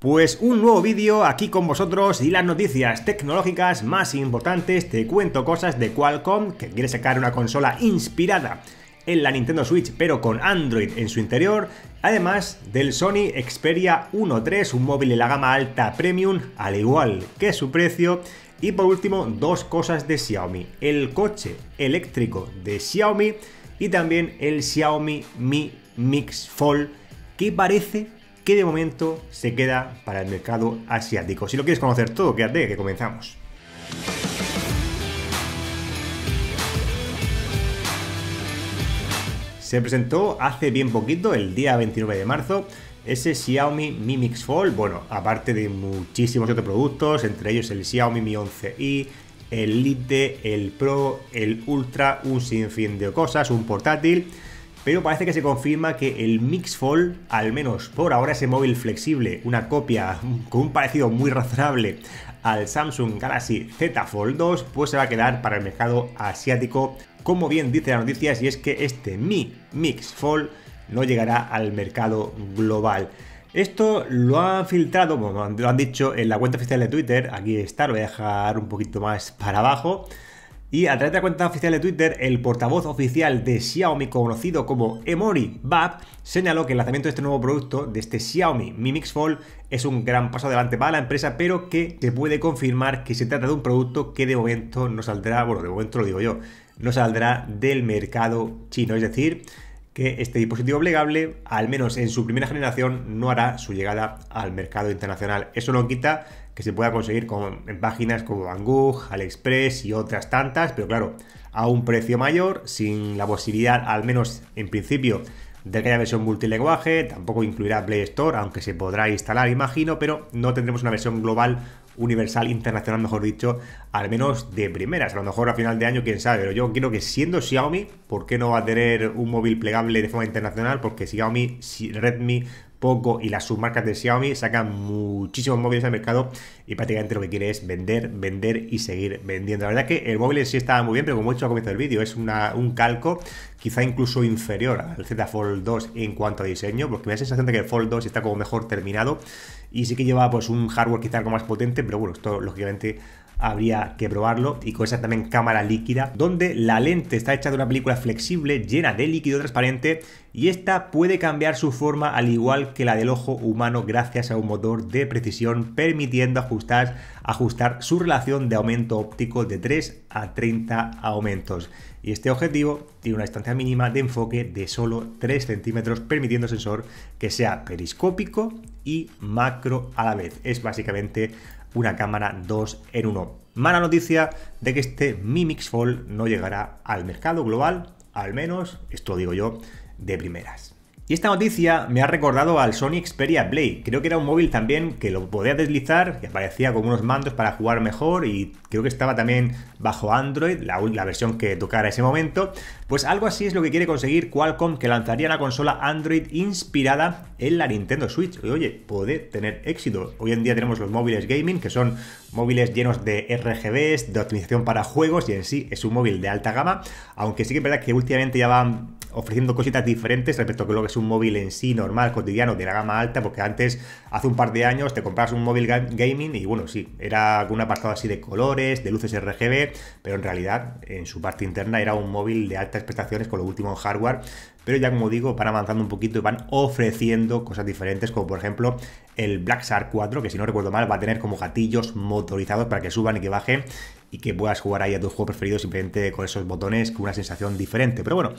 Pues un nuevo vídeo aquí con vosotros y las noticias tecnológicas más importantes. Te cuento cosas de Qualcomm que quiere sacar una consola inspirada en la Nintendo Switch pero con Android en su interior. Además del Sony Xperia 1.3, un móvil de la gama alta premium al igual que su precio. Y por último, dos cosas de Xiaomi. El coche eléctrico de Xiaomi y también el Xiaomi Mi Mix Fold que parece que de momento se queda para el mercado asiático. Si lo quieres conocer todo, quédate que comenzamos. Se presentó hace bien poquito, el día 29 de marzo, ese Xiaomi Mi Mix Fold, bueno, aparte de muchísimos otros productos, entre ellos el Xiaomi Mi 11i, el Lite, el Pro, el Ultra, un sinfín de cosas, un portátil pero parece que se confirma que el Mix Fold, al menos por ahora, ese móvil flexible, una copia con un parecido muy razonable al Samsung Galaxy Z Fold 2, pues se va a quedar para el mercado asiático, como bien dice la noticia, y es que este Mi Mix Fold no llegará al mercado global. Esto lo han filtrado, lo han dicho en la cuenta oficial de Twitter, aquí está, lo voy a dejar un poquito más para abajo. Y a través de la cuenta oficial de Twitter, el portavoz oficial de Xiaomi, conocido como Emory Bab, señaló que el lanzamiento de este nuevo producto, de este Xiaomi Mi Mix Fold, es un gran paso adelante para la empresa, pero que se puede confirmar que se trata de un producto que de momento no saldrá, bueno, de momento lo digo yo, no saldrá del mercado chino. Es decir, que este dispositivo plegable, al menos en su primera generación, no hará su llegada al mercado internacional. Eso no quita que se pueda conseguir con, en páginas como Banggood, AliExpress y otras tantas, pero claro, a un precio mayor, sin la posibilidad, al menos en principio, de que haya versión multilenguaje, tampoco incluirá Play Store, aunque se podrá instalar, imagino, pero no tendremos una versión global, universal, internacional, mejor dicho, al menos de primeras. A lo mejor a final de año, quién sabe, pero yo quiero que siendo Xiaomi, ¿por qué no va a tener un móvil plegable de forma internacional? Porque Xiaomi, Redmi, poco y las submarcas de Xiaomi sacan muchísimos móviles al mercado y prácticamente lo que quiere es vender, vender y seguir vendiendo. La verdad es que el móvil sí estaba muy bien, pero como he dicho al comienzo del vídeo, es una, un calco quizá incluso inferior al Z Fold 2 en cuanto a diseño, porque me da la sensación de que el Fold 2 está como mejor terminado y sí que lleva pues un hardware quizá algo más potente, pero bueno, esto lógicamente habría que probarlo y con esa también cámara líquida, donde la lente está hecha de una película flexible llena de líquido transparente y esta puede cambiar su forma al igual que la del ojo humano gracias a un motor de precisión permitiendo ajustar, ajustar su relación de aumento óptico de 3 a 30 aumentos. Y este objetivo tiene una distancia mínima de enfoque de solo 3 centímetros permitiendo sensor que sea periscópico y macro a la vez. Es básicamente una cámara 2 en 1. Mala noticia de que este Mi Mix Fold no llegará al mercado global, al menos, esto lo digo yo, de primeras. Y esta noticia me ha recordado al Sony Xperia Play. Creo que era un móvil también que lo podía deslizar, que aparecía con unos mandos para jugar mejor y creo que estaba también bajo Android, la, versión que tocara ese momento. Pues algo así es lo que quiere conseguir Qualcomm, que lanzaría la consola Android inspirada en la Nintendo Switch. oye, puede tener éxito. Hoy en día tenemos los móviles gaming, que son móviles llenos de RGBs, de optimización para juegos y en sí es un móvil de alta gama, aunque sí que es verdad que últimamente ya van ofreciendo cositas diferentes respecto a lo que es un móvil en sí normal, cotidiano, de la gama alta, porque antes, hace un par de años, te comprabas un móvil gaming y bueno, sí, era un apartado así de colores, de luces RGB, pero en realidad en su parte interna era un móvil de altas prestaciones con lo último en hardware, pero ya como digo, van avanzando un poquito y van ofreciendo cosas diferentes, como por ejemplo el Black Shark 4, que si no recuerdo mal va a tener como gatillos motorizados para que suban y que bajen, y que puedas jugar ahí a tu juego preferido simplemente con esos botones con una sensación diferente. Pero bueno,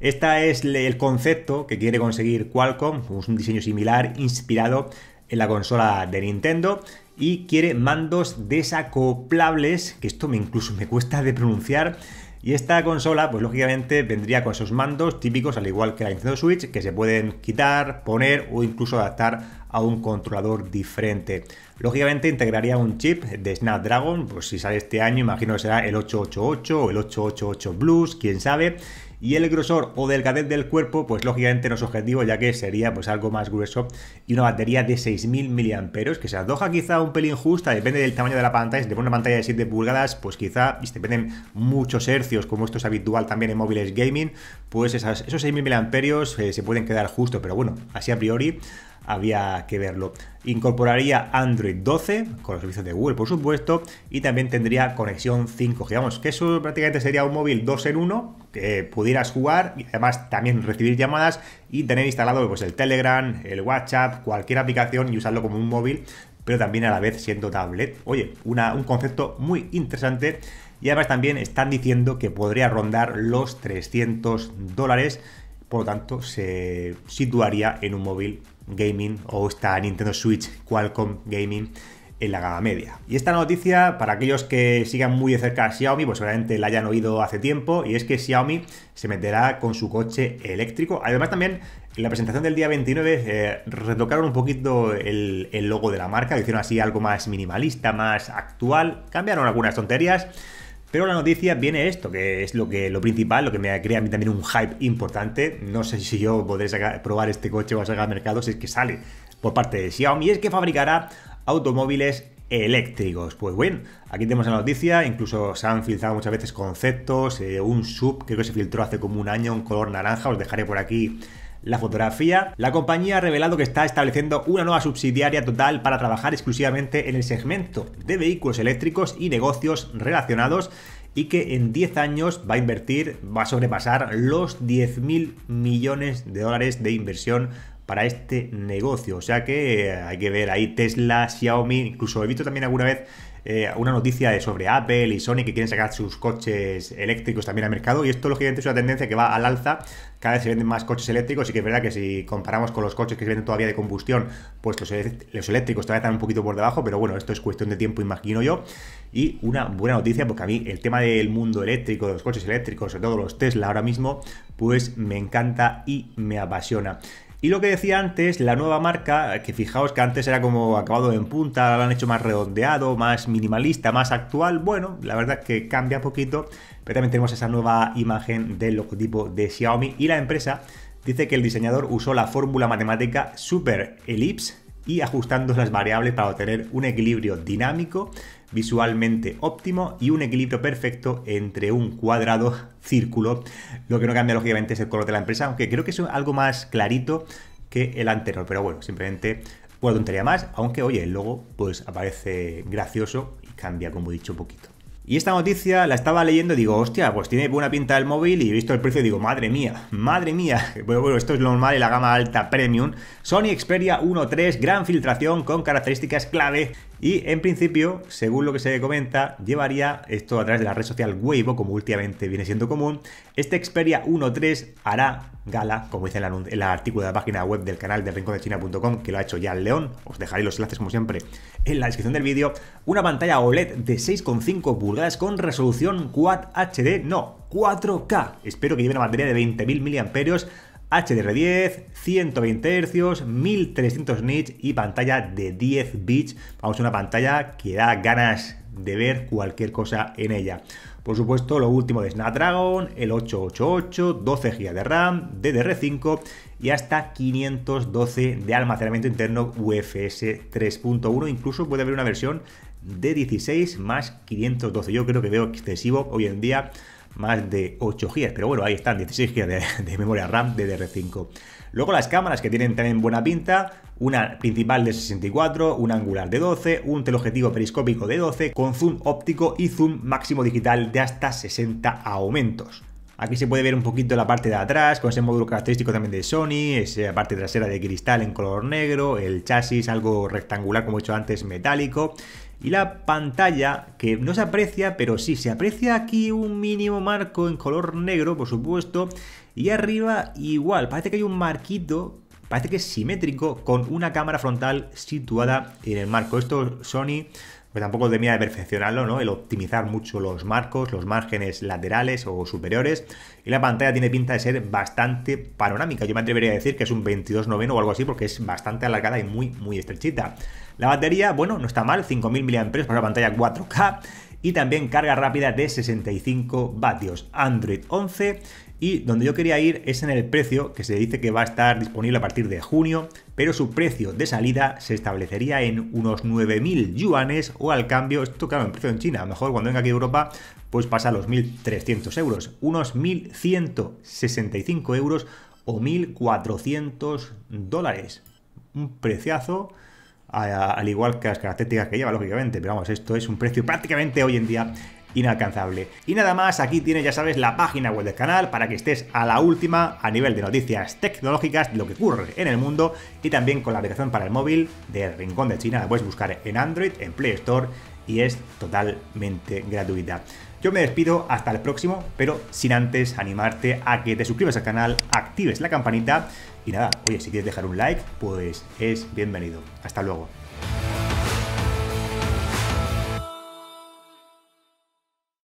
este es el concepto que quiere conseguir Qualcomm, un diseño similar inspirado en la consola de Nintendo y quiere mandos desacoplables, que esto me incluso me cuesta de pronunciar y esta consola, pues lógicamente vendría con esos mandos típicos, al igual que la Nintendo Switch, que se pueden quitar, poner o incluso adaptar a un controlador diferente. Lógicamente integraría un chip de Snapdragon, pues si sale este año, imagino que será el 888 o el 888 Blues, quién sabe y el grosor o delgadez del cuerpo, pues lógicamente no es objetivo, ya que sería pues algo más grueso y una batería de 6.000 mAh, que se adoja quizá un pelín justa, depende del tamaño de la pantalla. Si te pones una pantalla de 7 pulgadas, pues quizá, y si te muchos hercios, como esto es habitual también en móviles gaming, pues esos 6.000 mAh eh, se pueden quedar justo, pero bueno, así a priori había que verlo. Incorporaría Android 12 con los servicios de Google, por supuesto, y también tendría conexión 5G. que eso prácticamente sería un móvil 2 en 1 que pudieras jugar y además también recibir llamadas y tener instalado pues, el Telegram, el WhatsApp, cualquier aplicación y usarlo como un móvil, pero también a la vez siendo tablet. Oye, un concepto muy interesante. Y además también están diciendo que podría rondar los 300 dólares, por lo tanto se situaría en un móvil Gaming o esta Nintendo Switch Qualcomm Gaming en la gama media. Y esta noticia, para aquellos que sigan muy de cerca a Xiaomi, pues seguramente la hayan oído hace tiempo, y es que Xiaomi se meterá con su coche eléctrico. Además, también en la presentación del día 29 eh, retocaron un poquito el, logo de la marca, hicieron así algo más minimalista, más actual, cambiaron algunas tonterías. Pero la noticia viene esto, que es lo, que, lo principal, lo que me crea a mí también un hype importante. No sé si yo podré probar este coche o salga al mercado si es que sale por parte de Xiaomi. Y es que fabricará automóviles eléctricos. Pues bueno, aquí tenemos la noticia, incluso se han filtrado muchas veces conceptos, eh, un sub, creo que se filtró hace como un año, en color naranja, os dejaré por aquí la fotografía, la compañía ha revelado que está estableciendo una nueva subsidiaria total para trabajar exclusivamente en el segmento de vehículos eléctricos y negocios relacionados y que en 10 años va a invertir, va a sobrepasar los mil millones de dólares de inversión para este negocio. O sea que eh, hay que ver ahí Tesla, Xiaomi, incluso he visto también alguna vez eh, una noticia sobre Apple y Sony que quieren sacar sus coches eléctricos también al mercado. Y esto, lógicamente, es una tendencia que va al alza. Cada vez se venden más coches eléctricos. Y que es verdad que si comparamos con los coches que se venden todavía de combustión, pues los, los eléctricos todavía están un poquito por debajo. Pero bueno, esto es cuestión de tiempo, imagino yo. Y una buena noticia, porque a mí el tema del mundo eléctrico, de los coches eléctricos, sobre todo los Tesla ahora mismo, pues me encanta y me apasiona. Y lo que decía antes, la nueva marca, que fijaos que antes era como acabado en punta, la han hecho más redondeado, más minimalista, más actual. Bueno, la verdad que cambia poquito, pero también tenemos esa nueva imagen del logotipo de Xiaomi y la empresa dice que el diseñador usó la fórmula matemática super ellipse y ajustando las variables para obtener un equilibrio dinámico, visualmente óptimo y un equilibrio perfecto entre un cuadrado círculo. Lo que no cambia lógicamente es el color de la empresa, aunque creo que es algo más clarito que el anterior, pero bueno, simplemente una tontería más, aunque oye, el logo pues aparece gracioso y cambia, como he dicho, un poquito. Y esta noticia la estaba leyendo y digo, hostia, pues tiene buena pinta el móvil y he visto el precio y digo, madre mía, madre mía. Bueno, bueno, esto es lo normal en la gama alta premium. Sony Xperia 1.3, gran filtración con características clave y en principio, según lo que se comenta, llevaría esto a través de la red social Weibo, como últimamente viene siendo común. Este Xperia 1.3 hará gala, como dice el, el, artículo de la página web del canal de China.com, que lo ha hecho ya el León, os dejaré los enlaces como siempre en la descripción del vídeo, una pantalla OLED de 6,5 pulgadas con resolución Quad HD, no, 4K. Espero que lleve una batería de 20.000 mAh HDR10, 120 Hz, 1300 nits y pantalla de 10 bits. Vamos, a una pantalla que da ganas de ver cualquier cosa en ella. Por supuesto, lo último de Snapdragon, el 888, 12 GB de RAM, DDR5 y hasta 512 de almacenamiento interno UFS 3.1. Incluso puede haber una versión de 16 más 512. Yo creo que veo excesivo hoy en día más de 8 GB, pero bueno, ahí están, 16 GB de, memoria RAM de DR5. Luego las cámaras que tienen también buena pinta, una principal de 64, una angular de 12, un teleobjetivo periscópico de 12, con zoom óptico y zoom máximo digital de hasta 60 aumentos. Aquí se puede ver un poquito la parte de atrás, con ese módulo característico también de Sony, esa parte trasera de cristal en color negro, el chasis algo rectangular como he dicho antes, metálico, y la pantalla que no se aprecia, pero sí se aprecia aquí un mínimo marco en color negro, por supuesto, y arriba igual, parece que hay un marquito, parece que es simétrico con una cámara frontal situada en el marco. Esto Sony pues tampoco tenía de perfeccionarlo, ¿no? El optimizar mucho los marcos, los márgenes laterales o superiores. Y la pantalla tiene pinta de ser bastante panorámica. Yo me atrevería a decir que es un 22 noveno o algo así porque es bastante alargada y muy, muy estrechita. La batería, bueno, no está mal, 5.000 mAh para una pantalla 4K y también carga rápida de 65 vatios. Android 11 y donde yo quería ir es en el precio que se dice que va a estar disponible a partir de junio, pero su precio de salida se establecería en unos 9.000 yuanes o al cambio, esto claro, en precio en China, a lo mejor cuando venga aquí a Europa pues pasa a los 1.300 euros, unos 1.165 euros o 1.400 dólares. Un preciazo al igual que las características que lleva, lógicamente. Pero vamos, esto es un precio prácticamente hoy en día inalcanzable. Y nada más, aquí tienes, ya sabes, la página web del canal para que estés a la última a nivel de noticias tecnológicas de lo que ocurre en el mundo y también con la aplicación para el móvil del Rincón de China. La puedes buscar en Android, en Play Store y es totalmente gratuita. Yo me despido hasta el próximo, pero sin antes animarte a que te suscribas al canal, actives la campanita y nada, oye, si quieres dejar un like, pues es bienvenido. Hasta luego.